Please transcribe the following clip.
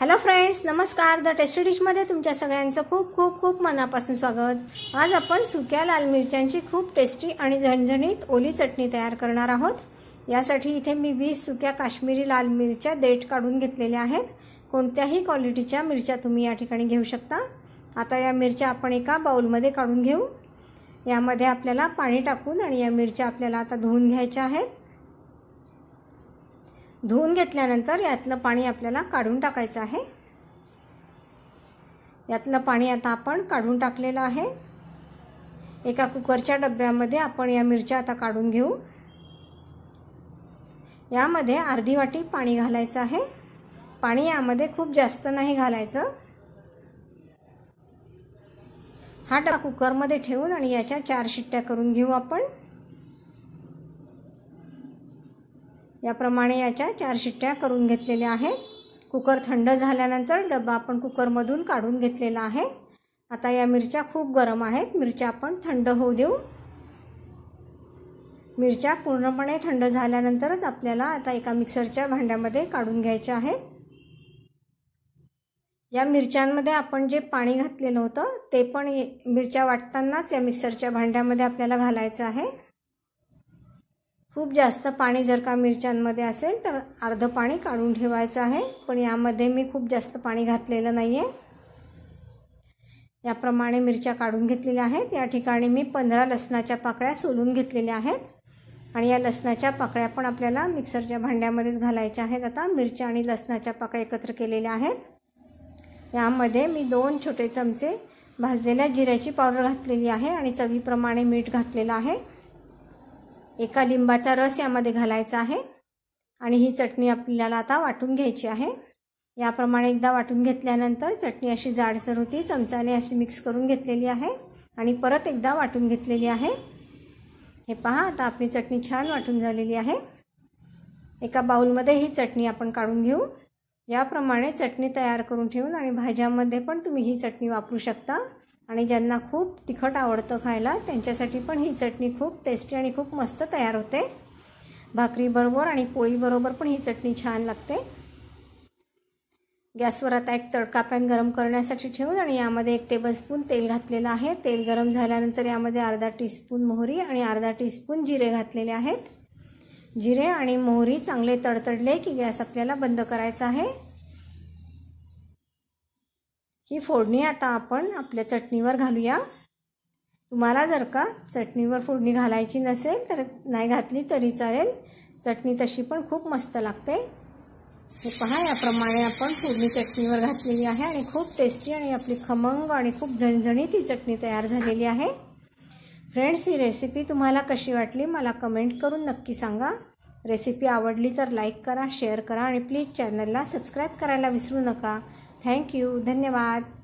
hello friends नमस्कार the tasty डिशमध्ये तुमच्या सगळ्यांचं खूप खूप खूप मनापासून स्वागत आज आपण सुक्या लाल मिरच्यांची खूप टेस्टी आणि झणझणीत ओली चटणी तयार करणार आहोत यासाठी इथे मी वीस सुक्या काश्मीरी लाल मिरच्या देठ काढून घेतलेल्या आहेत कोणत्याही क्वालिटीच्या मिरच्या तुम्ही या ठिकाणी घेऊ शकता आता या मिरच्या आपण एका बाऊलमध्ये काढून घेऊ यामध्ये आपल्याला पाणी टाकून आणि या मिरच्या आपल्याला आता धुवून घ्यायच्या आहेत धुवून घेतल्यानंतर यातलं पाणी आपल्याला काढून टाकायचं आहे यातलं पाणी आता आपण काढून टाकलेलं आहे एका कुकरच्या डब्यामध्ये आपण या मिरच्या आता काढून घेऊ यामध्ये अर्धी वाटी पाणी घालायचं आहे पाणी यामध्ये खूप जास्त नाही घालायचं हा डबा कुकरमध्ये ठेवून आणि याच्या चार शिट्ट्या करून घेऊ आपण याप्रमाणे याच्या चार शिट्ट्या करून घेतलेल्या आहेत कुकर थंड झाल्यानंतर डबा आपण कुकरमधून काढून घेतलेला आहे आता या मिरच्या खूप गरम आहेत मिरच्या आपण थंड होऊ देऊ मिरच्या पूर्णपणे थंड झाल्यानंतरच आपल्याला आता एका मिक्सरच्या भांड्यामध्ये काढून घ्यायच्या आहेत या मिरच्यांमध्ये आपण जे पाणी घातलेलं होतं ते पण मिरच्या वाटतानाच या मिक्सरच्या भांड्यामध्ये आपल्याला घालायचं आहे खूप जास्त पाणी जर का मिरच्यांमध्ये असेल तर अर्धं पाणी काढून ठेवायचं आहे पण यामध्ये मी खूप जास्त पाणी घातलेलं नाही आहे याप्रमाणे मिरच्या काढून घेतलेल्या आहेत या ठिकाणी मी पंधरा लसणाच्या पाकळ्या सोलून घेतलेल्या आहेत आणि या लसणाच्या पाकळ्या पण आपल्याला मिक्सरच्या भांड्यामध्येच घालायच्या आहेत आता मिरच्या आणि लसणाच्या पाकळ्या एकत्र केलेल्या आहेत यामध्ये मी दोन छोटे चमचे भाजलेल्या जिऱ्याची पावडर घातलेली आहे आणि चवीप्रमाणे मीठ घातलेलं आहे एका लिंबाचा रस यामध्ये घालायचा आहे आणि ही चटणी आपल्याला आता वाटून घ्यायची आहे याप्रमाणे एकदा वाटून घेतल्यानंतर चटणी अशी जाडसर होती चमचाने अशी मिक्स करून घेतलेली आहे आणि परत एकदा वाटून घेतलेली आहे हे पहा आता आपली चटणी छान वाटून झालेली आहे एका बाऊलमध्ये ही चटणी आपण काढून घेऊ याप्रमाणे चटणी तयार करून ठेवून आणि भाज्यांमध्ये पण तुम्ही ही चटणी वापरू शकता आणि ज्यांना खूप तिखट आवडतं खायला त्यांच्यासाठी पण ही चटणी खूप टेस्टी आणि खूप मस्त तयार होते भाकरीबरोबर आणि पोळीबरोबर पण ही चटणी छान लागते गॅसवर आता एक तडका पॅन गरम करण्यासाठी ठेवून आणि यामध्ये एक टेबलस्पून तेल घातलेलं आहे तेल गरम झाल्यानंतर यामध्ये अर्धा टीस्पून मोहरी आणि अर्धा टीस्पून जिरे घातलेले आहेत जिरे आणि मोहरी चांगले तडतडले की गॅस आपल्याला बंद करायचा आहे ही फोडणी आता आपण आपल्या चटणीवर घालूया तुम्हाला जर का चटणीवर फोडणी घालायची नसेल तर नाही घातली तरी चालेल चटणी तशी पण खूप मस्त लागते हे पहा याप्रमाणे आपण फोडणी चटणीवर घातलेली आहे आणि खूप टेस्टी आणि आपली खमंग आणि खूप झणझणीत ही चटणी तयार झालेली आहे फ्रेंड्स ही रेसिपी तुम्हाला कशी वाटली मला कमेंट करून नक्की सांगा रेसिपी आवडली तर लाईक करा शेअर करा आणि प्लीज चॅनलला सबस्क्राईब करायला विसरू नका यू, धन्यवाद